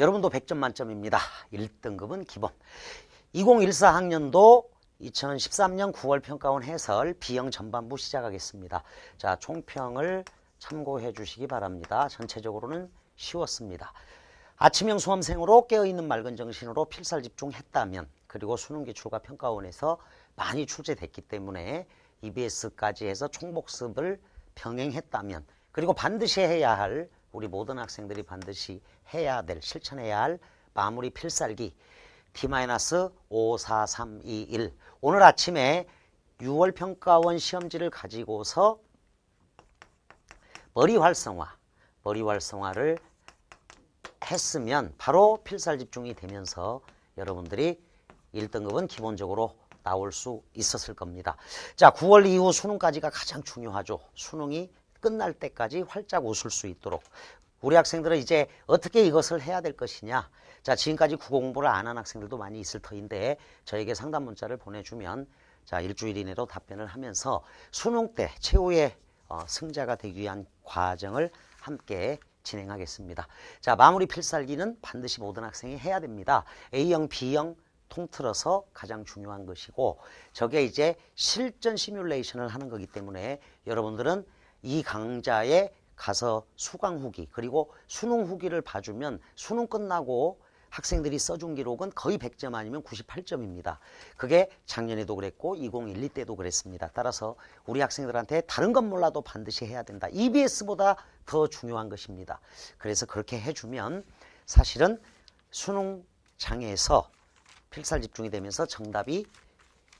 여러분도 100점 만점입니다. 1등급은 기본. 2014 학년도 2013년 9월 평가원 해설 B형 전반부 시작하겠습니다. 자, 총평을 참고해 주시기 바랍니다. 전체적으로는 쉬웠습니다. 아침형 수험생으로 깨어있는 맑은 정신으로 필살 집중했다면 그리고 수능 기출과 평가원에서 많이 출제됐기 때문에 EBS까지 해서 총복습을 병행했다면 그리고 반드시 해야 할 우리 모든 학생들이 반드시 해야 될 실천해야 할 마무리 필살기 D-54321 오늘 아침에 6월 평가원 시험지를 가지고서 머리 활성화 머리 활성화를 했으면 바로 필살 집중이 되면서 여러분들이 1등급은 기본적으로 나올 수 있었을 겁니다. 자, 9월 이후 수능까지가 가장 중요하죠. 수능이 끝날 때까지 활짝 웃을 수 있도록 우리 학생들은 이제 어떻게 이것을 해야 될 것이냐 자 지금까지 국어 공부를 안 한 학생들도 많이 있을 터인데 저에게 상담 문자를 보내주면 자 일주일 이내로 답변을 하면서 수능 때 최후의 어, 승자가 되기 위한 과정을 함께 진행하겠습니다. 자 마무리 필살기는 반드시 모든 학생이 해야 됩니다. A형, B형 통틀어서 가장 중요한 것이고 저게 이제 실전 시뮬레이션을 하는 거기 때문에 여러분들은 이 강좌의 가서 수강 후기 그리고 수능 후기를 봐주면 수능 끝나고 학생들이 써준 기록은 거의 100점 아니면 98점입니다. 그게 작년에도 그랬고 2012 때도 그랬습니다. 따라서 우리 학생들한테 다른 건 몰라도 반드시 해야 된다. EBS보다 더 중요한 것입니다. 그래서 그렇게 해주면 사실은 수능 장에서 필살 집중이 되면서 정답이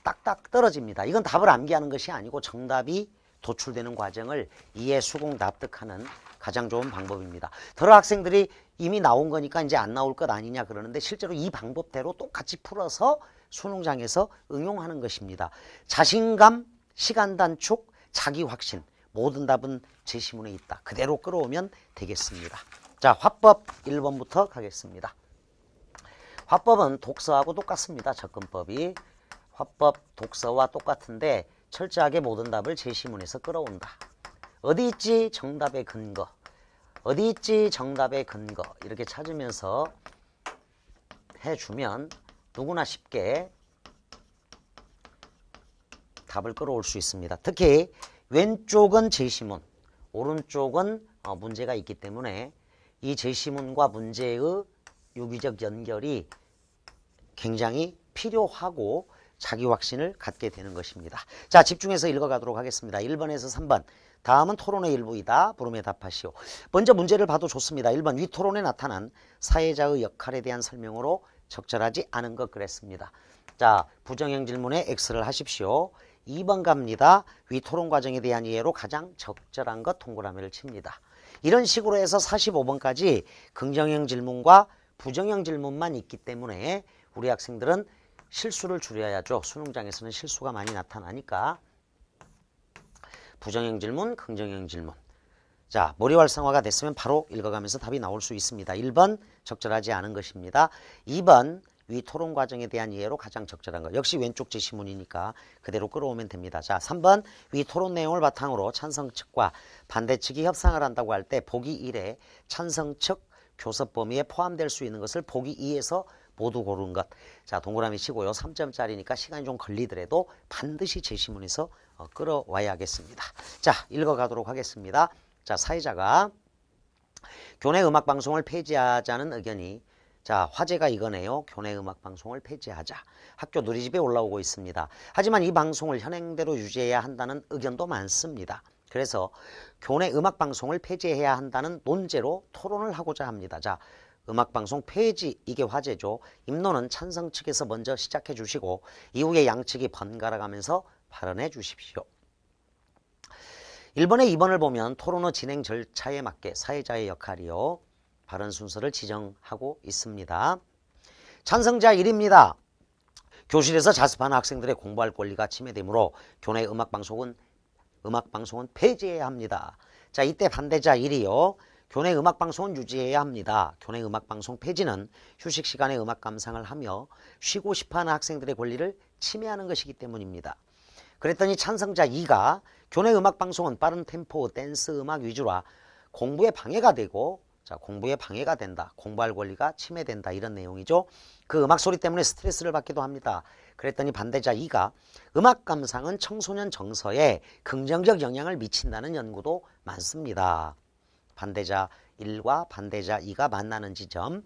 딱딱 떨어집니다. 이건 답을 암기하는 것이 아니고 정답이 도출되는 과정을 이해, 수긍, 납득하는 가장 좋은 방법입니다. 더러 학생들이 이미 나온 거니까 이제 안 나올 것 아니냐 그러는데 실제로 이 방법대로 똑같이 풀어서 수능장에서 응용하는 것입니다. 자신감, 시간 단축, 자기 확신 모든 답은 제시문에 있다. 그대로 끌어오면 되겠습니다. 자, 화법 1번부터 가겠습니다. 화법은 독서하고 똑같습니다. 접근법이. 화법 독서와 똑같은데 철저하게 모든 답을 제시문에서 끌어온다. 어디 있지? 정답의 근거. 어디 있지? 정답의 근거. 이렇게 찾으면서 해주면 누구나 쉽게 답을 끌어올 수 있습니다. 특히 왼쪽은 제시문, 오른쪽은 어, 문제가 있기 때문에 이 제시문과 문제의 유기적 연결이 굉장히 필요하고 자기 확신을 갖게 되는 것입니다. 자, 집중해서 읽어가도록 하겠습니다. 1번에서 3번. 다음은 토론의 일부이다. 물음에 답하시오. 먼저 문제를 봐도 좋습니다. 1번 위토론에 나타난 사회자의 역할에 대한 설명으로 적절하지 않은 것 그랬습니다. 자, 부정형 질문에 X를 하십시오. 2번 갑니다. 위토론 과정에 대한 이해로 가장 적절한 것 동그라미를 칩니다. 이런 식으로 해서 45번까지 긍정형 질문과 부정형 질문만 있기 때문에 우리 학생들은 실수를 줄여야죠. 수능장에서는 실수가 많이 나타나니까 부정형 질문, 긍정형 질문 자, 머리활성화가 됐으면 바로 읽어가면서 답이 나올 수 있습니다. 1번 적절하지 않은 것입니다. 2번 위 토론 과정에 대한 이해로 가장 적절한 것. 역시 왼쪽 제시문이니까 그대로 끌어오면 됩니다. 자, 3번 위 토론 내용을 바탕으로 찬성 측과 반대 측이 협상을 한다고 할 때 보기 1에 찬성 측 교섭 범위에 포함될 수 있는 것을 보기 2에서 모두 고른 것. 자, 동그라미 치고요. 3점짜리니까 시간이 좀 걸리더라도 반드시 제시문에서 어, 끌어와야겠습니다. 자, 읽어가도록 하겠습니다. 자, 사회자가 교내 음악 방송을 폐지하자는 의견이 자, 화제가 이거네요. 교내 음악 방송을 폐지하자. 학교 누리집에 올라오고 있습니다. 하지만 이 방송을 현행대로 유지해야 한다는 의견도 많습니다. 그래서 교내 음악 방송을 폐지해야 한다는 논제로 토론을 하고자 합니다. 자, 음악방송 페이지 이게 화제죠. 입론은 찬성 측에서 먼저 시작해 주시고 이후에 양측이 번갈아 가면서 발언해 주십시오. 1번에 2번을 보면 토론의 진행 절차에 맞게 사회자의 역할이요. 발언 순서를 지정하고 있습니다. 찬성자 1입니다. 교실에서 자습하는 학생들의 공부할 권리가 침해되므로 교내 음악방송은 음악방송은 폐지해야 합니다. 자 이때 반대자 1이요. 교내 음악방송은 유지해야 합니다. 교내 음악방송 폐지는 휴식 시간에 음악 감상을 하며 쉬고 싶어하는 학생들의 권리를 침해하는 것이기 때문입니다. 그랬더니 찬성자 2가 교내 음악방송은 빠른 템포, 댄스 음악 위주라 공부에 방해가 되고 자, 공부에 방해가 된다. 공부할 권리가 침해된다. 이런 내용이죠. 그 음악 소리 때문에 스트레스를 받기도 합니다. 그랬더니 반대자 2가 음악 감상은 청소년 정서에 긍정적 영향을 미친다는 연구도 많습니다. 반대자 1과 반대자 2가 만나는 지점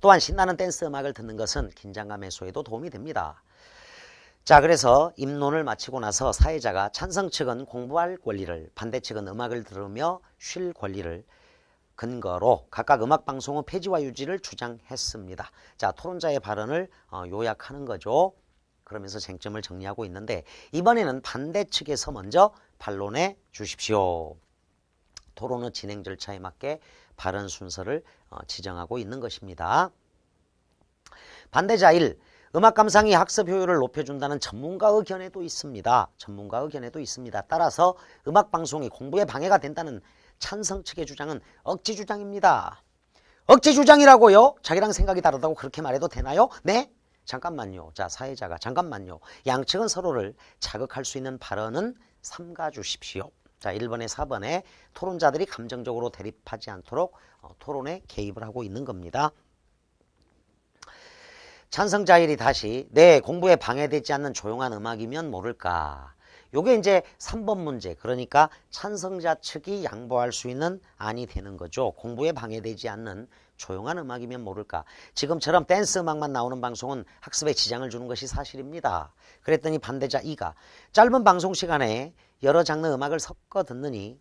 또한 신나는 댄스 음악을 듣는 것은 긴장감 해소에도 도움이 됩니다. 자 그래서 입론을 마치고 나서 사회자가 찬성 측은 공부할 권리를 반대 측은 음악을 들으며 쉴 권리를 근거로 각각 음악 방송의 폐지와 유지를 주장했습니다. 자 토론자의 발언을 어, 요약하는 거죠. 그러면서 쟁점을 정리하고 있는데 이번에는 반대 측에서 먼저 반론해 주십시오. 토론의 진행 절차에 맞게 발언 순서를 어, 지정하고 있는 것입니다. 반대자 1. 음악 감상이 학습 효율을 높여준다는 전문가 의견에도 있습니다. 전문가 의견에도 있습니다. 따라서 음악 방송이 공부에 방해가 된다는 찬성 측의 주장은 억지 주장입니다. 억지 주장이라고요? 자기랑 생각이 다르다고 그렇게 말해도 되나요? 네? 잠깐만요. 자, 사회자가 잠깐만요. 양측은 서로를 자극할 수 있는 발언은 삼가 주십시오. 자, 1번에 4번에 토론자들이 감정적으로 대립하지 않도록 어, 토론에 개입을 하고 있는 겁니다. 찬성자일이 다시 내 네, 공부에 방해되지 않는 조용한 음악이면 모를까. 요게 이제 3번 문제. 그러니까 찬성자 측이 양보할 수 있는 안이 되는 거죠. 공부에 방해되지 않는 조용한 음악이면 모를까. 지금처럼 댄스 음악만 나오는 방송은 학습에 지장을 주는 것이 사실입니다. 그랬더니 반대자 2가 짧은 방송 시간에 여러 장르 음악을 섞어 듣느니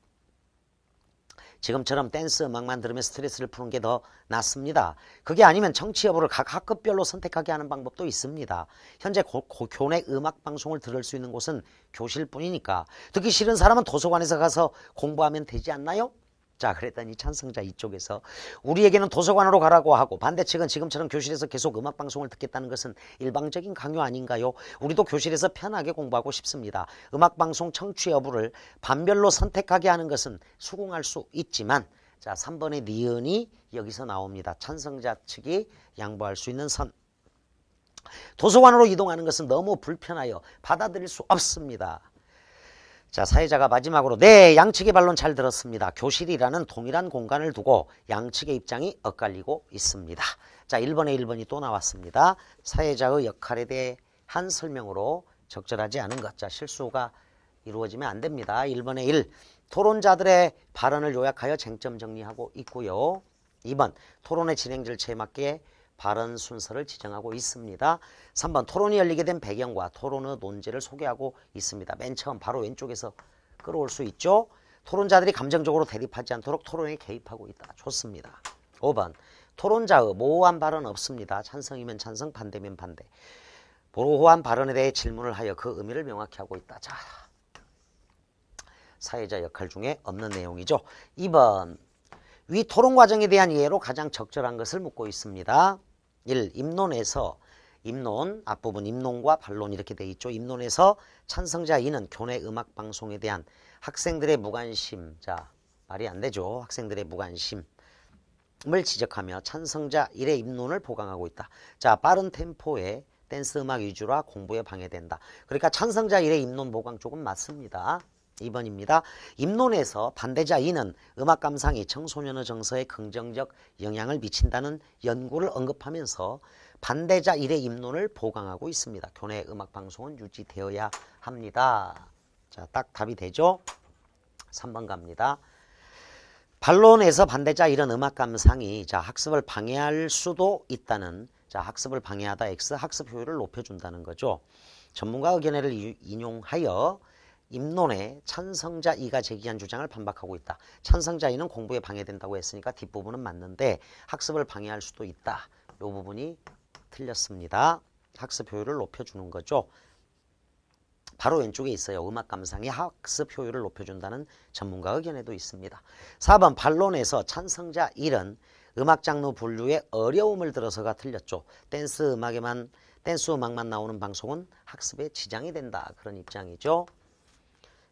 지금처럼 댄스 음악만 들으면 스트레스를 푸는 게 더 낫습니다. 그게 아니면 청취 여부를 각 학급별로 선택하게 하는 방법도 있습니다. 현재 고, 고, 교내 음악 방송을 들을 수 있는 곳은 교실뿐이니까 듣기 싫은 사람은 도서관에서 가서 공부하면 되지 않나요? 자 그랬더니 찬성자 이쪽에서 우리에게는 도서관으로 가라고 하고 반대측은 지금처럼 교실에서 계속 음악 방송을 듣겠다는 것은 일방적인 강요 아닌가요? 우리도 교실에서 편하게 공부하고 싶습니다. 음악 방송 청취 여부를 반별로 선택하게 하는 것은 수긍할 수 있지만 자 3번의 니은이 여기서 나옵니다. 찬성자 측이 양보할 수 있는 선. 도서관으로 이동하는 것은 너무 불편하여 받아들일 수 없습니다. 자, 사회자가 마지막으로 네, 양측의 반론 잘 들었습니다. 교실이라는 동일한 공간을 두고 양측의 입장이 엇갈리고 있습니다. 자, 1번의 1번이 또 나왔습니다. 사회자의 역할에 대한 설명으로 적절하지 않은 것. 자, 실수가 이루어지면 안 됩니다. 1번의 1. 토론자들의 발언을 요약하여 쟁점 정리하고 있고요. 2번. 토론의 진행 절차에 맞게 발언 순서를 지정하고 있습니다. 3번 토론이 열리게 된 배경과 토론의 논제를 소개하고 있습니다. 맨 처음 바로 왼쪽에서 끌어올 수 있죠. 토론자들이 감정적으로 대립하지 않도록 토론에 개입하고 있다. 좋습니다. 5번 토론자의 모호한 발언 없습니다. 찬성이면 찬성, 반대면 반대. 모호한 발언에 대해 질문을 하여 그 의미를 명확히 하고 있다. 자, 사회자 역할 중에 없는 내용이죠. 2번 위 토론 과정에 대한 이해로 가장 적절한 것을 묻고 있습니다. 1. 입론에서 입론 앞부분 입론과 반론 이렇게 돼 있죠. 입론에서 찬성자 2는 교내 음악 방송에 대한 학생들의 무관심 자 말이 안 되죠. 학생들의 무관심을 지적하며 찬성자 1의 입론을 보강하고 있다. 자 빠른 템포의 댄스 음악 위주라 공부에 방해된다. 그러니까 찬성자 1의 입론 보강 쪽은 맞습니다. 2번입니다. 입론에서 반대자 2는 음악 감상이 청소년의 정서에 긍정적 영향을 미친다는 연구를 언급하면서 반대자 1의 입론을 보강하고 있습니다. 교내 음악 방송은 유지되어야 합니다. 자, 딱 답이 되죠? 3번 갑니다. 반론에서 반대자 1은 음악 감상이 자, 학습을 방해할 수도 있다는 자, 학습을 방해하다 X 학습 효율을 높여준다는 거죠. 전문가 의견을 인용하여 입론에 찬성자 2가 제기한 주장을 반박하고 있다. 찬성자 2는 공부에 방해된다고 했으니까 뒷부분은 맞는데 학습을 방해할 수도 있다. 이 부분이 틀렸습니다. 학습 효율을 높여주는 거죠. 바로 왼쪽에 있어요. 음악 감상이 학습 효율을 높여준다는 전문가 의견에도 있습니다. 4번 반론에서 찬성자 1은 음악 장르 분류에 어려움을 들어서가 틀렸죠. 댄스 음악에만 댄스 음악만 나오는 방송은 학습에 지장이 된다. 그런 입장이죠.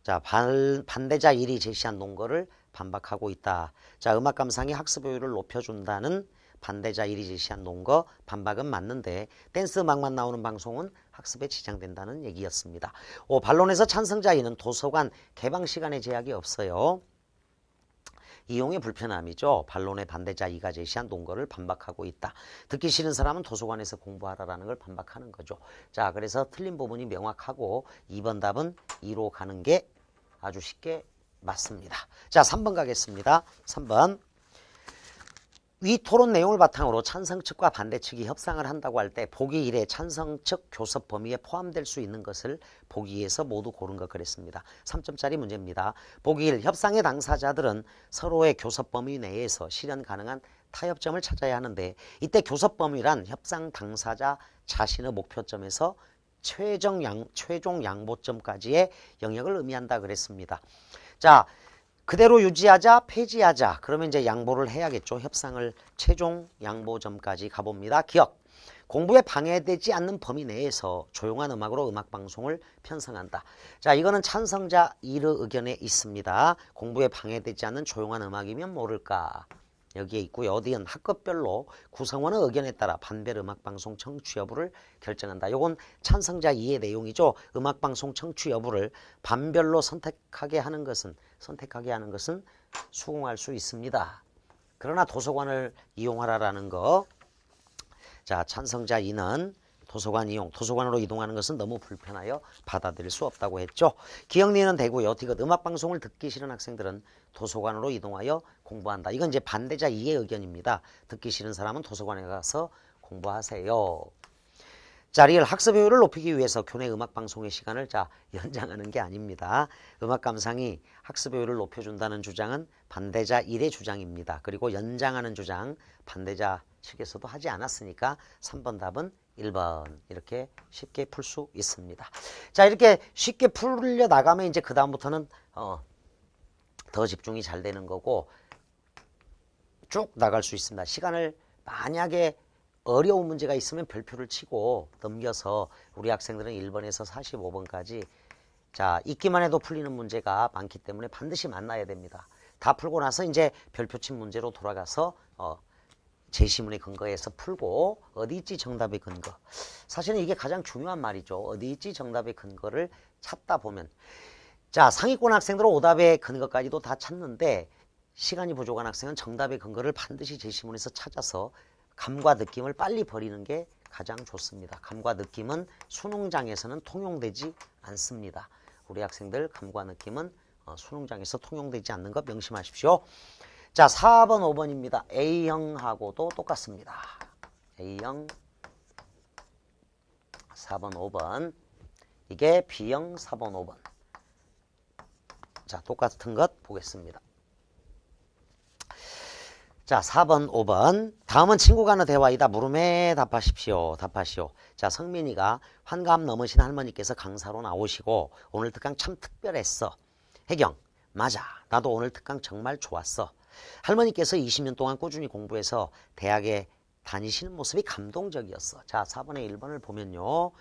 자, 반, 대자 1이 제시한 논거를 반박하고 있다. 자, 음악 감상이 학습 효율을 높여준다는 반대자 1이 제시한 논거 반박은 맞는데 댄스 음악만 나오는 방송은 학습에 지장된다는 얘기였습니다. 오, 반론에서 찬성자 2는 도서관 개방 시간에 제약이 없어요. 이용의 불편함이죠. 반론의 반대자 2가 제시한 논거를 반박하고 있다. 듣기 싫은 사람은 도서관에서 공부하라라는 걸 반박하는 거죠. 자, 그래서 틀린 부분이 명확하고 2번 답은 2로 가는 게 아주 쉽게 맞습니다. 자, 3번 가겠습니다. 3번. 위 토론 내용을 바탕으로 찬성 측과 반대 측이 협상을 한다고 할 때 보기 1에 찬성 측 교섭 범위에 포함될 수 있는 것을 보기 2에서 모두 고른 것 그랬습니다. 3점짜리 문제입니다. 보기 1 협상의 당사자들은 서로의 교섭 범위 내에서 실현 가능한 타협점을 찾아야 하는데 이때 교섭 범위란 협상 당사자 자신의 목표점에서 최종, 양, 최종 양보점까지의 영역을 의미한다 그랬습니다. 자, 그대로 유지하자, 폐지하자. 그러면 이제 양보를 해야겠죠. 협상을 최종 양보점까지 가봅니다. 기억. 공부에 방해되지 않는 범위 내에서 조용한 음악으로 음악 방송을 편성한다. 자, 이거는 찬성자 1의 의견에 있습니다. 공부에 방해되지 않는 조용한 음악이면 모를까? 여기에 있고요. 어디엔 학급별로 구성원의 의견에 따라 반별 음악방송 청취 여부를 결정한다. 이건 찬성자 2의 내용이죠. 음악방송 청취 여부를 반별로 선택하게 하는 것은 선택하게 하는 것은 수긍할 수 있습니다. 그러나 도서관을 이용하라라는 거. 자, 찬성자 2는 도서관 이용, 도서관으로 이동하는 것은 너무 불편하여 받아들일 수 없다고 했죠. 기억리는 대구요 이것 음악방송을 듣기 싫은 학생들은 도서관으로 이동하여 공부한다. 이건 이제 반대자 2의 의견입니다. 듣기 싫은 사람은 도서관에 가서 공부하세요. 자, 리를 학습 효율을 높이기 위해서 교내 음악 방송의 시간을 자 연장하는 게 아닙니다. 음악 감상이 학습 효율을 높여준다는 주장은 반대자 1의 주장입니다. 그리고 연장하는 주장 반대자 측에서도 하지 않았으니까 3번 답은 1번 이렇게 쉽게 풀 수 있습니다. 자 이렇게 쉽게 풀려 나가면 이제 그 다음부터는 어, 더 집중이 잘 되는 거고 쭉 나갈 수 있습니다. 시간을 만약에 어려운 문제가 있으면 별표를 치고 넘겨서 우리 학생들은 1번에서 45번까지 자 있기만 해도 풀리는 문제가 많기 때문에 반드시 만나야 됩니다. 다 풀고 나서 이제 별표 친 문제로 돌아가서 어, 제시문의 근거에서 풀고 어디 있지 정답의 근거 사실은 이게 가장 중요한 말이죠 어디 있지 정답의 근거를 찾다 보면 자 상위권 학생들은 오답의 근거까지도 다 찾는데 시간이 부족한 학생은 정답의 근거를 반드시 제시문에서 찾아서 감과 느낌을 빨리 버리는 게 가장 좋습니다 감과 느낌은 수능장에서는 통용되지 않습니다 우리 학생들 감과 느낌은 어, 수능장에서 통용되지 않는 것 명심하십시오 자, 4번, 5번입니다. A형하고도 똑같습니다. A형, 4번, 5번. 이게 B형, 4번, 5번. 자, 똑같은 것 보겠습니다. 자, 4번, 5번. 다음은 친구 간의 대화이다. 물음에 답하십시오. 답하시오. 자, 성민이가 환갑 넘으신 할머니께서 강사로 나오시고 오늘 특강 참 특별했어. 혜경, 맞아. 나도 오늘 특강 정말 좋았어. 할머니께서 20년 동안 꾸준히 공부해서 대학에 다니시는 모습이 감동적이었어. 자, 4번의 1번을 보면요.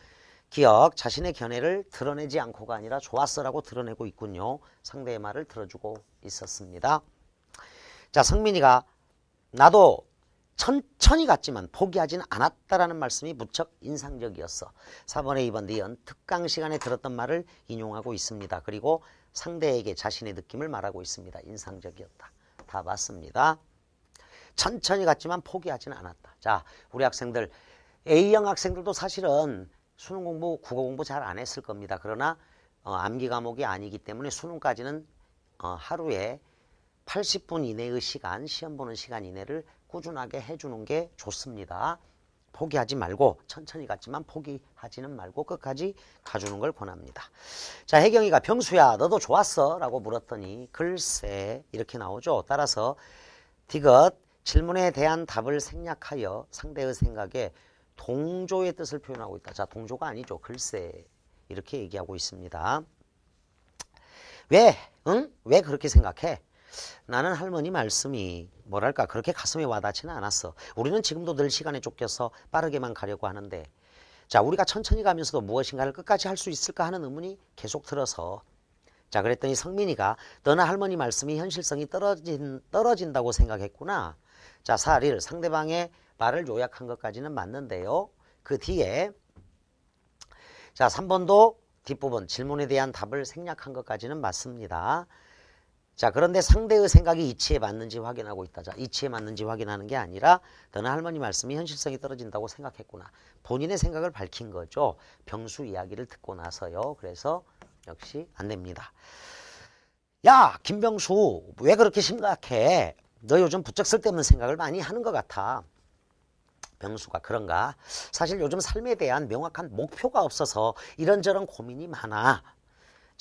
기억, 자신의 견해를 드러내지 않고가 아니라 좋았어라고 드러내고 있군요. 상대의 말을 들어주고 있었습니다. 자, 성민이가 나도 천천히 갔지만 포기하진 않았다라는 말씀이 무척 인상적이었어. 4번의 2번 니은 특강 시간에 들었던 말을 인용하고 있습니다. 그리고 상대에게 자신의 느낌을 말하고 있습니다. 인상적이었다. 다봤습니다 천천히 갔지만 포기하지는 않았다. 자, 우리 학생들 A형 학생들도 사실은 수능 공부, 국어 공부 잘 안 했을 겁니다. 그러나 어, 암기 과목이 아니기 때문에 수능까지는 어, 하루에 80분 이내의 시간, 시험 보는 시간 이내를 꾸준하게 해주는 게 좋습니다. 포기하지 말고 천천히 갔지만 포기하지는 말고 끝까지 가주는 걸 권합니다. 자 혜경이가 병수야 너도 좋았어 라고 물었더니 글쎄 이렇게 나오죠. 따라서 디귿 질문에 대한 답을 생략하여 상대의 생각에 동조의 뜻을 표현하고 있다. 자 동조가 아니죠. 글쎄 이렇게 얘기하고 있습니다. 왜? 응? 왜 그렇게 생각해? 나는 할머니 말씀이 뭐랄까 그렇게 가슴에 와닿지는 않았어. 우리는 지금도 늘 시간에 쫓겨서 빠르게만 가려고 하는데 자 우리가 천천히 가면서도 무엇인가를 끝까지 할 수 있을까 하는 의문이 계속 들어서 자 그랬더니 성민이가 너는 할머니 말씀이 현실성이 떨어진, 떨어진다고 생각했구나. 자 4일 상대방의 말을 요약한 것까지는 맞는데요. 그 뒤에 자 3번도 뒷부분 질문에 대한 답을 생략한 것까지는 맞습니다. 자, 그런데 상대의 생각이 이치에 맞는지 확인하고 있다. 자, 이치에 맞는지 확인하는 게 아니라 너는 할머니 말씀이 현실성이 떨어진다고 생각했구나. 본인의 생각을 밝힌 거죠. 병수 이야기를 듣고 나서요. 그래서 역시 안 됩니다. 야, 김병수, 왜 그렇게 심각해? 너 요즘 부쩍 쓸데없는 생각을 많이 하는 것 같아. 병수가 그런가? 사실 요즘 삶에 대한 명확한 목표가 없어서 이런저런 고민이 많아.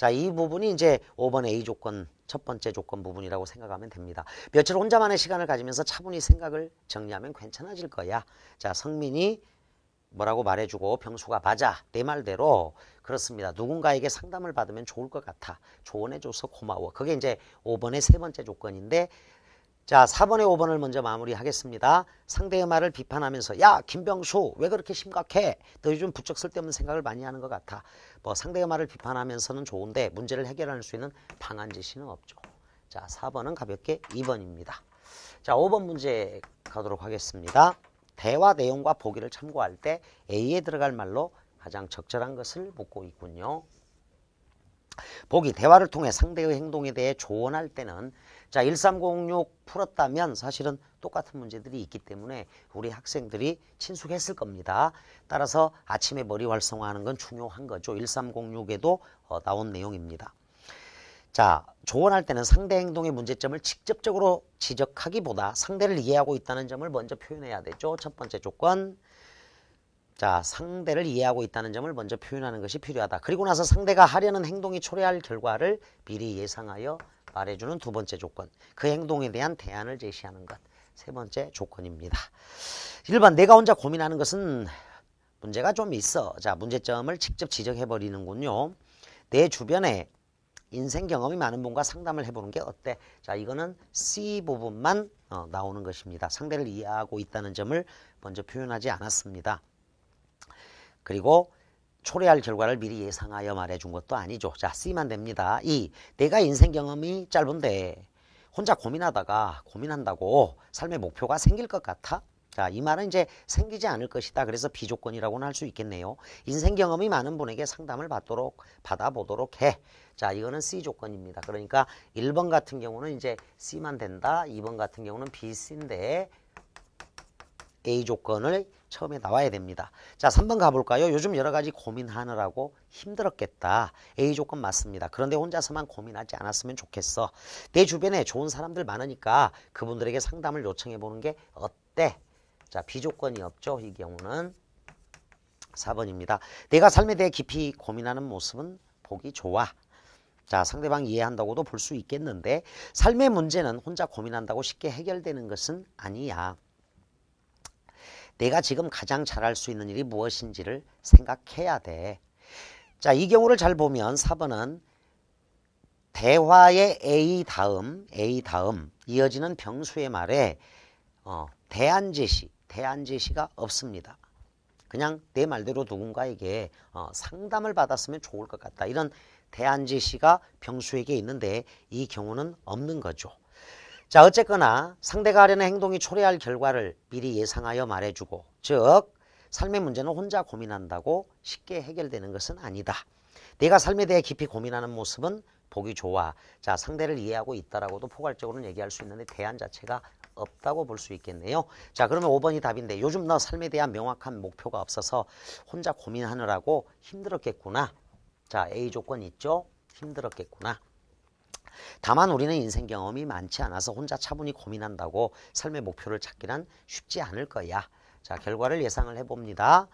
자, 이 부분이 이제 5번 A 조건 첫 번째 조건 부분이라고 생각하면 됩니다. 며칠 혼자만의 시간을 가지면서 차분히 생각을 정리하면 괜찮아질 거야. 자, 성민이 뭐라고 말해주고 병수가 맞아 내 말대로 그렇습니다. 누군가에게 상담을 받으면 좋을 것 같아. 조언해줘서 고마워. 그게 이제 5번의 세 번째 조건인데 자 4번에 5번을 먼저 마무리하겠습니다. 상대의 말을 비판하면서 야 김병수 왜 그렇게 심각해? 너 요즘 부쩍 쓸데없는 생각을 많이 하는 것 같아. 뭐 상대의 말을 비판하면서는 좋은데 문제를 해결할 수 있는 방안 지시는 없죠. 자 4번은 가볍게 2번입니다. 자 5번 문제 가도록 하겠습니다. 대화 내용과 보기를 참고할 때 A에 들어갈 말로 가장 적절한 것을 묻고 있군요. 보기 대화를 통해 상대의 행동에 대해 조언할 때는 자, 1306 풀었다면 사실은 똑같은 문제들이 있기 때문에 우리 학생들이 친숙했을 겁니다. 따라서 아침에 머리 활성화하는 건 중요한 거죠. 1306에도 어, 나온 내용입니다. 자, 조언할 때는 상대 행동의 문제점을 직접적으로 지적하기보다 상대를 이해하고 있다는 점을 먼저 표현해야 되죠. 첫 번째 조건. 자, 상대를 이해하고 있다는 점을 먼저 표현하는 것이 필요하다. 그리고 나서 상대가 하려는 행동이 초래할 결과를 미리 예상하여 말해주는 두 번째 조건. 그 행동에 대한 대안을 제시하는 것. 세 번째 조건입니다. 일반 내가 혼자 고민하는 것은 문제가 좀 있어. 자, 문제점을 직접 지적해버리는군요. 내 주변에 인생 경험이 많은 분과 상담을 해보는 게 어때? 자, 이거는 C 부분만 어, 나오는 것입니다. 상대를 이해하고 있다는 점을 먼저 표현하지 않았습니다. 그리고 초래할 결과를 미리 예상하여 말해준 것도 아니죠. 자, C만 됩니다. 2. 내가 인생 경험이 짧은데 혼자 고민하다가 고민한다고 삶의 목표가 생길 것 같아? 자, 이 말은 이제 생기지 않을 것이다. 그래서 비조건이라고는 할 수 있겠네요. 인생 경험이 많은 분에게 상담을 받도록, 받아보도록 해. 자, 이거는 C 조건입니다. 그러니까 1번 같은 경우는 이제 C만 된다. 2번 같은 경우는 B, C인데 A 조건을 처음에 나와야 됩니다. 자, 3번 가볼까요? 요즘 여러 가지 고민하느라고 힘들었겠다. A 조건 맞습니다. 그런데 혼자서만 고민하지 않았으면 좋겠어. 내 주변에 좋은 사람들 많으니까 그분들에게 상담을 요청해 보는 게 어때? 자, B 조건이 없죠. 이 경우는 4번입니다. 내가 삶에 대해 깊이 고민하는 모습은 보기 좋아. 자, 상대방 이해한다고도 볼 수 있겠는데 삶의 문제는 혼자 고민한다고 쉽게 해결되는 것은 아니야. 내가 지금 가장 잘할 수 있는 일이 무엇인지를 생각해야 돼. 자, 이 경우를 잘 보면 4번은 대화의 A 다음, A 다음 이어지는 병수의 말에 어, 대안 제시, 대안 제시가 없습니다. 그냥 내 말대로 누군가에게 어, 상담을 받았으면 좋을 것 같다. 이런 대안 제시가 병수에게 있는데 이 경우는 없는 거죠. 자 어쨌거나 상대가 하려는 행동이 초래할 결과를 미리 예상하여 말해주고 즉 삶의 문제는 혼자 고민한다고 쉽게 해결되는 것은 아니다. 내가 삶에 대해 깊이 고민하는 모습은 보기 좋아. 자, 상대를 이해하고 있다라고도 포괄적으로는 얘기할 수 있는데 대안 자체가 없다고 볼 수 있겠네요. 자, 그러면 5번이 답인데 요즘 너 삶에 대한 명확한 목표가 없어서 혼자 고민하느라고 힘들었겠구나. 자, A 조건 있죠? 힘들었겠구나. 다만 우리는 인생 경험이 많지 않아서 혼자 차분히 고민한다고 삶의 목표를 찾기란 쉽지 않을 거야. 자, 결과를 예상을 해봅니다.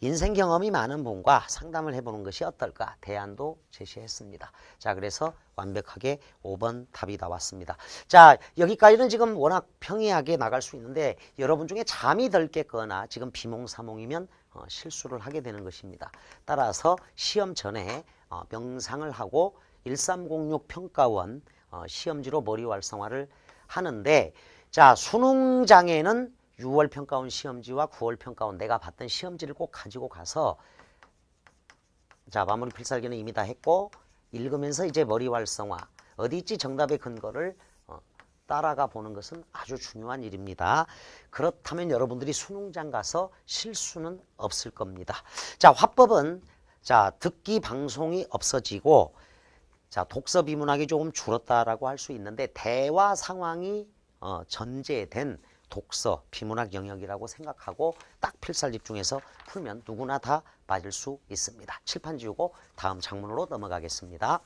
인생 경험이 많은 분과 상담을 해보는 것이 어떨까 대안도 제시했습니다. 자 그래서 완벽하게 5번 답이 나왔습니다. 자 여기까지는 지금 워낙 평이하게 나갈 수 있는데 여러분 중에 잠이 덜 깼거나 지금 비몽사몽이면 어, 실수를 하게 되는 것입니다. 따라서 시험 전에 어, 명상을 하고 1306 평가원 어, 시험지로 머리 활성화를 하는데 자 수능 장에는 6월 평가원 시험지와 9월 평가원 내가 봤던 시험지를 꼭 가지고 가서 자 마무리 필살기는 이미 다 했고 읽으면서 이제 머리 활성화 어디 있지 정답의 근거를 어, 따라가 보는 것은 아주 중요한 일입니다. 그렇다면 여러분들이 수능장 가서 실수는 없을 겁니다. 자 화법은 자 듣기 방송이 없어지고 자, 독서 비문학이 조금 줄었다라고 할 수 있는데 대화 상황이 어, 전제된 독서 비문학 영역이라고 생각하고 딱 필살 집중해서 풀면 누구나 다 맞을 수 있습니다. 칠판 지우고 다음 장문으로 넘어가겠습니다.